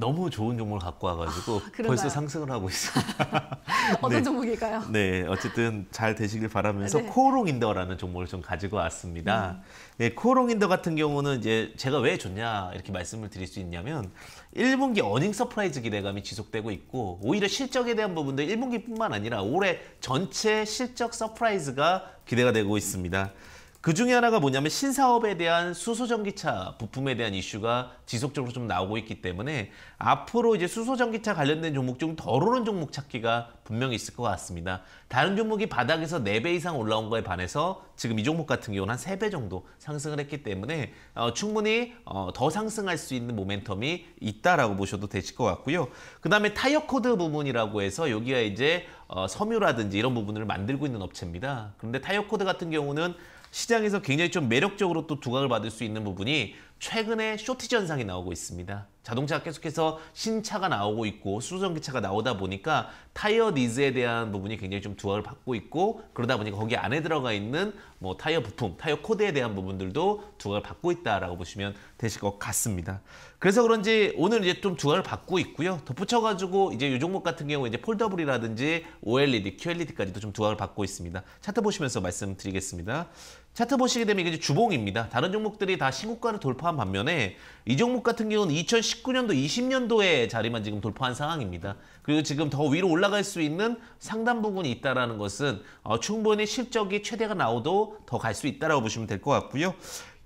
너무 좋은 종목을 갖고 와가지고 아, 벌써 상승을 하고 있습니다. 어떤 네. 종목일까요? 네, 어쨌든 잘 되시길 바라면서 아, 네. 코오롱인더라는 종목을 좀 가지고 왔습니다. 음. 네, 코오롱인더 같은 경우는 이제 제가 왜 좋냐 이렇게 말씀을 드릴 수 있냐면 1분기 어닝 서프라이즈 기대감이 지속되고 있고 오히려 실적에 대한 부분도 1분기뿐만 아니라 올해 전체 실적 서프라이즈가 기대가 되고 있습니다. 음. 그 중에 하나가 뭐냐면 신사업에 대한 수소전기차 부품에 대한 이슈가 지속적으로 좀 나오고 있기 때문에 앞으로 이제 수소전기차 관련된 종목 중 덜 오른 종목 찾기가 분명히 있을 것 같습니다. 다른 종목이 바닥에서 4배 이상 올라온 거에 반해서 지금 이 종목 같은 경우는 한 3배 정도 상승을 했기 때문에 어, 충분히 어, 더 상승할 수 있는 모멘텀이 있다라고 보셔도 되실 것 같고요. 그 다음에 타이어 코드 부분이라고 해서 여기가 이제 어, 섬유라든지 이런 부분을 만들고 있는 업체입니다. 그런데 타이어코드 같은 경우는 시장에서 굉장히 좀 매력적으로 또 두각을 받을 수 있는 부분이 최근에 쇼티지 현상이 나오고 있습니다. 자동차가 계속해서 신차가 나오고 있고 수전기차가 나오다 보니까 타이어 니즈에 대한 부분이 굉장히 좀 두각을 받고 있고 그러다 보니까 거기 안에 들어가 있는 뭐 타이어 부품, 타이어 코드에 대한 부분들도 두각을 받고 있다라고 보시면 되실 것 같습니다. 그래서 그런지 오늘 이제 좀 두각을 받고 있고요. 덧붙여가지고 이제 요 종목 같은 경우 이제 폴더블이라든지 OLED, QLED까지도 좀 두각을 받고 있습니다. 차트 보시면서 말씀드리겠습니다. 차트 보시게 되면 이게 주봉입니다. 다른 종목들이 다 신고가를 돌파한 반면에 이 종목 같은 경우는 2019년도, 2 0년도에 자리만 지금 돌파한 상황입니다. 그리고 지금 더 위로 올라갈 수 있는 상단 부분이 있다는 라 것은 어, 충분히 실적이 최대가 나오도 더 갈 수 있다고 라 보시면 될 것 같고요.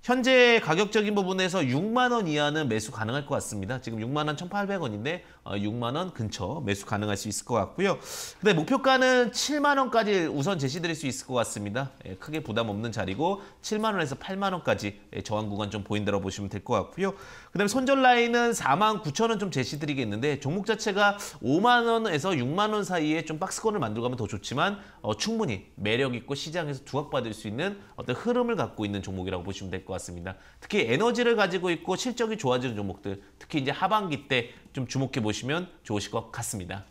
현재 가격적인 부분에서 6만 원 이하는 매수 가능할 것 같습니다. 지금 6만 원 1,800원인데 6만 어, 원 근처 매수 가능할 수 있을 것 같고요. 근데 목표가는 7만 원까지 우선 제시드릴 수 있을 것 같습니다. 예, 크게 부담 없는 자리고 7만 원에서 8만 원까지 예, 저항 구간 좀 보인다고 보시면 될 것 같고요. 그다음에 손절 라인은 4만 9천 원좀 제시드리겠는데 종목 자체가 5만 원에서 6만 원 사이에 좀 박스권을 만들어가면 더 좋지만 어, 충분히 매력 있고 시장에서 두각받을 수 있는 어떤 흐름을 갖고 있는 종목이라고 보시면 될 것 같습니다. 같습니다. 특히 에너지를 가지고 있고 실적이 좋아지는 종목들, 특히 이제 하반기 때 좀 주목해 보시면 좋으실 것 같습니다.